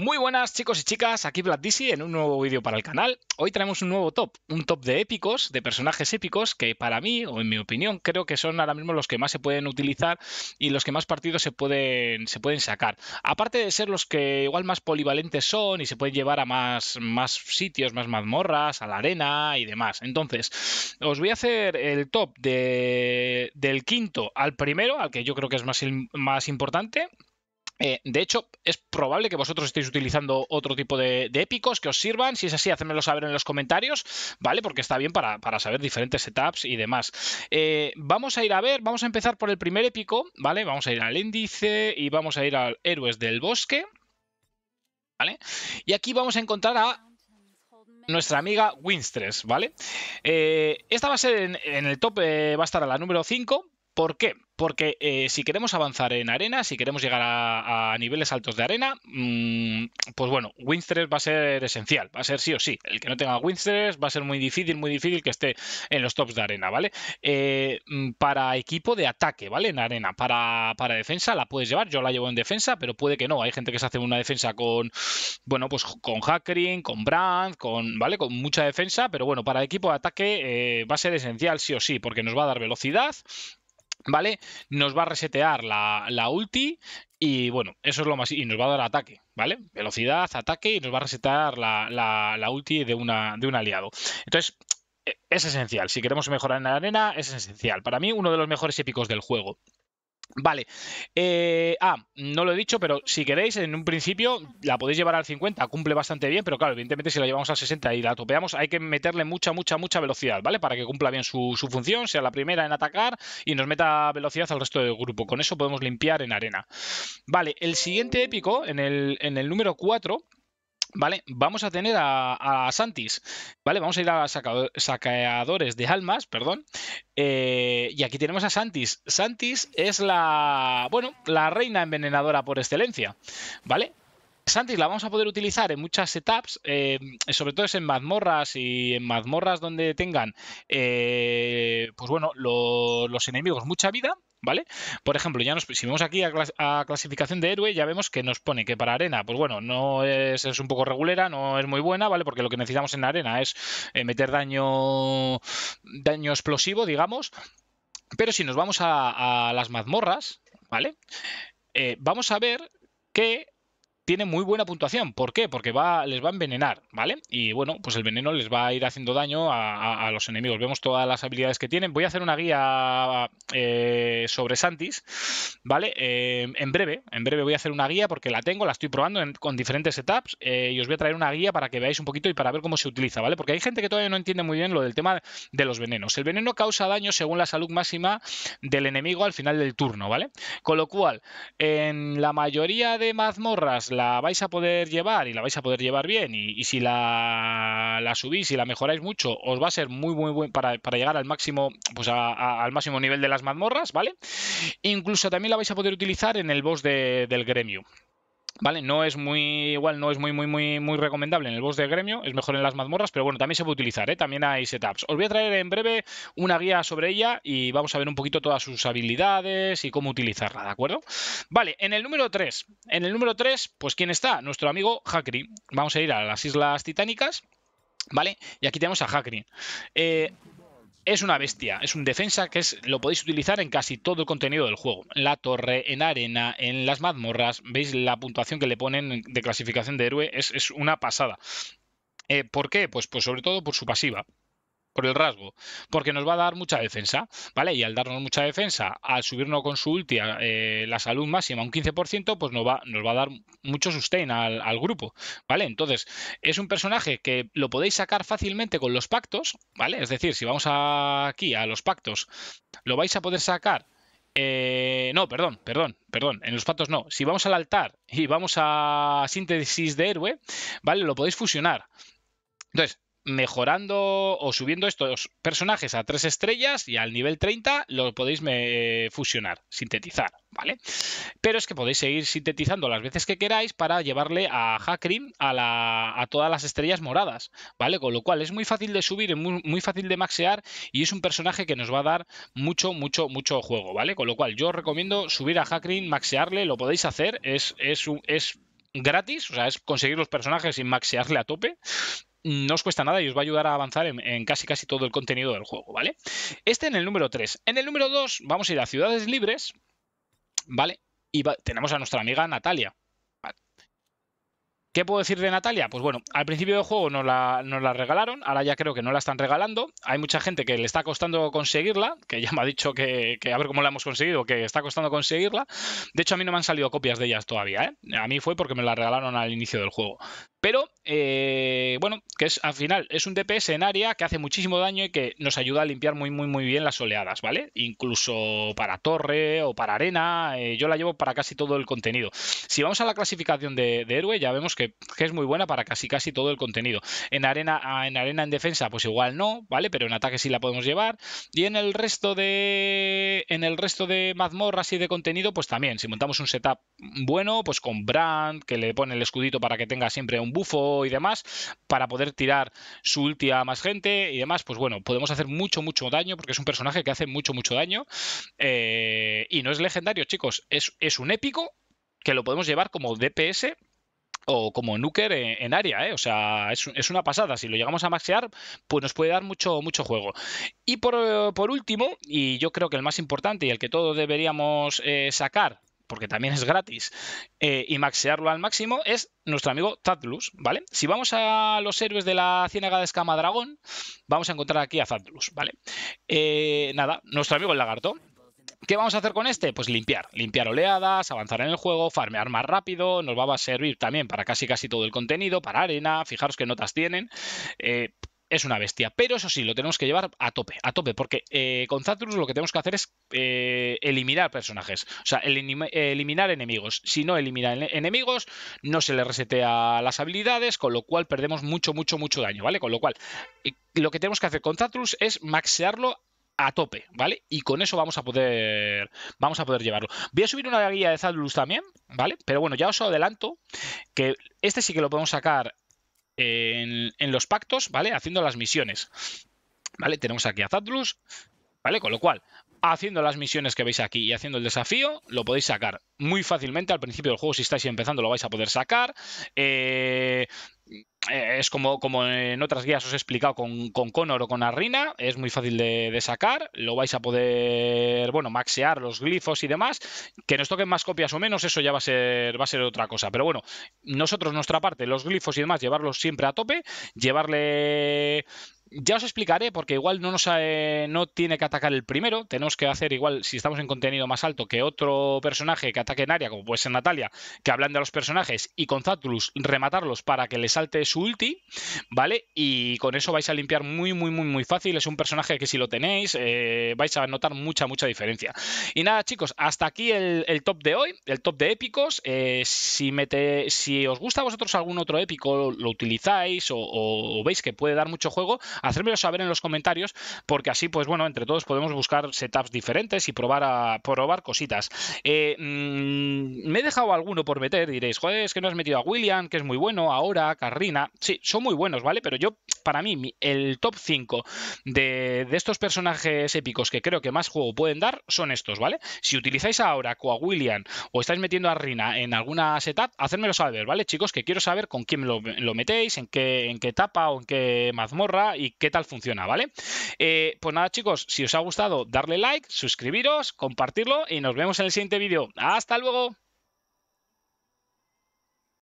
Muy buenas chicos y chicas, aquí Black en un nuevo vídeo para el canal. Hoy traemos un nuevo top, un top de épicos, de personajes épicos que para mí, o en mi opinión, creo que son ahora mismo los que más se pueden utilizar y los que más partidos se pueden, sacar. Aparte de ser los que igual más polivalentes son y se pueden llevar a más, sitios, más mazmorras, a la arena y demás. Entonces, os voy a hacer el top del quinto al primero, al que yo creo que es más importante, eh, de hecho, es probable que vosotros estéis utilizando otro tipo de, épicos que os sirvan. Si es así, hacedmelo saber en los comentarios, ¿vale? Porque está bien para, saber diferentes setups y demás. Eh, vamos a ir a ver, vamos a empezar por el primer épico, ¿vale? Vamos a ir al índice y vamos a ir al Héroes del Bosque, ¿vale? Y aquí vamos a encontrar a nuestra amiga Winstress, ¿vale? Eh, esta va a ser en, en el top, va a estar a la número 5. ¿Por qué? porque eh, si queremos avanzar en arena, si queremos llegar a, niveles altos de arena, mm, pues bueno, Winstress va a ser esencial, va a ser sí o sí. El que no tenga Winstress va a ser muy difícil, muy difícil que esté en los tops de arena, ¿vale? Eh, mm, para equipo de ataque, ¿vale? En arena, para, defensa la puedes llevar, yo la llevo en defensa, pero puede que no. Hay gente que se hace una defensa con, bueno, pues con Hackering, con Brand, con, ¿vale? Con mucha defensa, pero bueno, para equipo de ataque eh, va a ser esencial sí o sí, porque nos va a dar velocidad, ¿vale? Nos va a resetear la, ulti y bueno, eso es lo más... Y nos va a dar ataque, ¿vale? Velocidad, ataque y nos va a resetear la, la, ulti de, una, de un aliado. Entonces, e, es esencial. Si queremos mejorar en la arena, es esencial. Para mí, uno de los mejores épicos del juego. Vale. Eh, ah, no lo he dicho, pero si queréis, en un principio la podéis llevar al 50, cumple bastante bien, pero claro, evidentemente si la llevamos al 60 y la topeamos, hay que meterle mucha, mucha, mucha velocidad, ¿vale? Para que cumpla bien su, función, sea la primera en atacar y nos meta velocidad al resto del grupo. Con eso podemos limpiar en arena. Vale, el siguiente épico, en el, en el número 4, ¿Vale? Vamos a tener a, Santis, ¿vale? Vamos a ir a saqueadores de almas, perdón. Eh, y aquí tenemos a Santis. Santis es la, bueno, la reina envenenadora por excelencia, ¿vale? Santis la vamos a poder utilizar en muchas setups, eh, sobre todo es en mazmorras y en mazmorras donde tengan, eh, pues bueno, los enemigos mucha vida ¿vale? Por ejemplo, ya nos, si vemos aquí a, clasificación de héroe, ya vemos que nos pone que para arena, pues bueno, no es, un poco regulera, no es muy buena, ¿vale? Porque lo que necesitamos en arena es eh, meter daño, daño explosivo, digamos. Pero si nos vamos a, las mazmorras, ¿vale? Eh, vamos a ver que tiene muy buena puntuación. ¿Por qué? Porque les va a envenenar, ¿vale? Y bueno, pues el veneno les va a ir haciendo daño a, los enemigos. Vemos todas las habilidades que tienen. Voy a hacer una guía eh, sobre Santis, ¿vale? Eh, en breve, en breve voy a hacer una guía porque la tengo, la estoy probando con diferentes setups eh, y os voy a traer una guía para que veáis un poquito y para ver cómo se utiliza, ¿vale? Porque hay gente que todavía no entiende muy bien lo del tema de los venenos. El veneno causa daño según la salud máxima del enemigo al final del turno, ¿vale? Con lo cual, en la mayoría de mazmorras, la vais a poder llevar y la vais a poder llevar bien y, si la, subís y la mejoráis mucho, os va a ser muy, muy bueno para, llegar al máximo, pues al máximo nivel de las mazmorras, ¿vale? Incluso también la vais a poder utilizar en el boss de, del gremio. ¿vale? No es muy, igual no es muy, muy, muy, muy recomendable en el boss de gremio, es mejor en las mazmorras, pero bueno, también se puede utilizar, ¿eh? También hay setups. Os voy a traer en breve una guía sobre ella y vamos a ver un poquito todas sus habilidades y cómo utilizarla, ¿de acuerdo? Vale, en el número 3, en el número 3, pues ¿quién está? Nuestro amigo Hakri. Vamos a ir a las Islas Titánicas. ¿Vale? Y aquí tenemos a Hakri. Eh, es una bestia, es un defensa que es, lo podéis utilizar en casi todo el contenido del juego. En la torre, en arena, en las mazmorras, veis la puntuación que le ponen de clasificación de héroe, es, una pasada. Eh, ¿Por qué? Pues, pues sobre todo por su pasiva por el rasgo, porque nos va a dar mucha defensa, ¿vale? Y al darnos mucha defensa, al subirnos con su ulti eh, la salud máxima un 15%, pues nos va, nos va a dar mucho sustain al, grupo, ¿vale? Entonces, es un personaje que lo podéis sacar fácilmente con los pactos, ¿vale? Es decir, si vamos aquí a los pactos, lo vais a poder sacar eh, no, perdón, perdón, perdón. En los pactos no. Si vamos al altar y vamos a síntesis de héroe, ¿vale? Lo podéis fusionar. Entonces, mejorando o subiendo estos personajes a tres estrellas y al nivel 30 lo podéis fusionar, sintetizar, ¿vale? Pero es que podéis seguir sintetizando las veces que queráis para llevarle a Hakrim a, la, a todas las estrellas moradas, ¿vale? Con lo cual es muy fácil de subir, muy, muy fácil de maxear y es un personaje que nos va a dar mucho, mucho, mucho juego, ¿vale? Con lo cual yo os recomiendo subir a Hakrim, maxearle, lo podéis hacer, es, es gratis, o sea, es conseguir los personajes y maxearle a tope, no os cuesta nada y os va a ayudar a avanzar en, casi casi todo el contenido del juego, ¿vale? Este en el número 3. En el número 2 vamos a ir a Ciudades Libres, ¿vale? Y tenemos a nuestra amiga Natalia. ¿Qué puedo decir de Natalia? Pues bueno, al principio del juego nos la, la, regalaron, ahora ya creo que no la están regalando. Hay mucha gente que le está costando conseguirla, que ya me ha dicho que, que a ver cómo la hemos conseguido, que está costando conseguirla. De hecho, a mí no me han salido copias de ellas todavía, ¿eh? A mí fue porque me la regalaron al inicio del juego. Pero, eh, bueno, que es al final es un DPS en área que hace muchísimo daño y que nos ayuda a limpiar muy, muy, muy bien las oleadas, ¿vale? Incluso para torre o para arena, eh, yo la llevo para casi todo el contenido. Si vamos a la clasificación de, héroe, ya vemos que, es muy buena para casi casi todo el contenido. En arena, ah, en arena en defensa, pues igual no, ¿vale? Pero en ataque sí la podemos llevar. Y en el resto de. En el resto de mazmorras y de contenido, pues también. Si montamos un setup bueno, pues con Brand, que le pone el escudito para que tenga siempre un bufo y demás, para poder tirar su ulti a más gente y demás, pues bueno, podemos hacer mucho, mucho daño, porque es un personaje que hace mucho, mucho daño. Eh, y no es legendario, chicos, es, un épico que lo podemos llevar como DPS o como Nuker en, área, ¿eh? o sea, es, una pasada. Si lo llegamos a maxear, pues nos puede dar mucho, mucho juego. Y por, último, y yo creo que el más importante y el que todos deberíamos eh, sacar porque también es gratis, eh, y maxearlo al máximo, es nuestro amigo Zadlus, ¿vale? Si vamos a los héroes de la Ciénaga de Escama Dragón, vamos a encontrar aquí a Zadlus, ¿vale? Eh, nada, nuestro amigo el lagarto, ¿Qué vamos a hacer con este? Pues limpiar, limpiar oleadas, avanzar en el juego, farmear más rápido, nos va a servir también para casi casi todo el contenido, para arena, fijaros qué notas tienen, eh, es una bestia. Pero eso sí, lo tenemos que llevar a tope, a tope, porque eh, con Zatrus lo que tenemos que hacer es eh, eliminar personajes, o sea, eliminar enemigos. Si no elimina enemigos, no se le resetea las habilidades, con lo cual perdemos mucho, mucho, mucho daño, ¿vale? Con lo cual, eh, lo que tenemos que hacer con Zatrus es maxearlo a tope, ¿vale? Y con eso vamos a poder vamos a poder llevarlo. Voy a subir una guía de Zadlus también, ¿vale? Pero bueno, ya os adelanto que este sí que lo podemos sacar en, los pactos, ¿vale? Haciendo las misiones. ¿Vale? Tenemos aquí a Zadlus, ¿vale? Con lo cual, haciendo las misiones que veis aquí y haciendo el desafío, lo podéis sacar muy fácilmente. Al principio del juego, si estáis empezando, lo vais a poder sacar. Eh, eh, es como, como, en otras guías os he explicado con, con Connor o con Arrina, es muy fácil de, sacar, lo vais a poder, bueno, maxear los glifos y demás, que nos toquen más copias o menos, eso ya va a ser, va a ser otra cosa, pero bueno, nosotros nuestra parte, los glifos y demás, llevarlos siempre a tope, llevarle ya os explicaré, porque igual no nos eh, no tiene que atacar el primero. Tenemos que hacer igual, si estamos en contenido más alto, que otro personaje que ataque en área, como puede ser Natalia, que hablan de los personajes, y con Zatulus rematarlos para que le salte su ulti, ¿vale? Y con eso vais a limpiar muy, muy, muy, muy fácil. Es un personaje que si lo tenéis, eh, vais a notar mucha, mucha diferencia. Y nada, chicos, hasta aquí el, top de hoy, el top de épicos. Eh, si, mete, si os gusta a vosotros algún otro épico, lo utilizáis o veis que puede dar mucho juego, hacérmelo saber en los comentarios, porque así, pues bueno, entre todos podemos buscar setups diferentes y probar, a, probar cositas. Eh, mm, me he dejado alguno por meter, diréis, joder, es que no has metido a William, que es muy bueno, ahora, Carrina. Sí, son muy buenos, ¿vale? Pero yo, para mí, el top 5 de, estos personajes épicos que creo que más juego pueden dar son estos, ¿vale? Si utilizáis ahora a William o estáis metiendo a Rina en alguna setup, hacérmelo saber, ¿vale, chicos? Que quiero saber con quién lo, metéis, en qué, en qué etapa o en qué mazmorra y qué tal funciona, ¿vale? Eh, pues nada, chicos, si os ha gustado, darle like, suscribiros, compartirlo y nos vemos en el siguiente vídeo. ¡Hasta luego!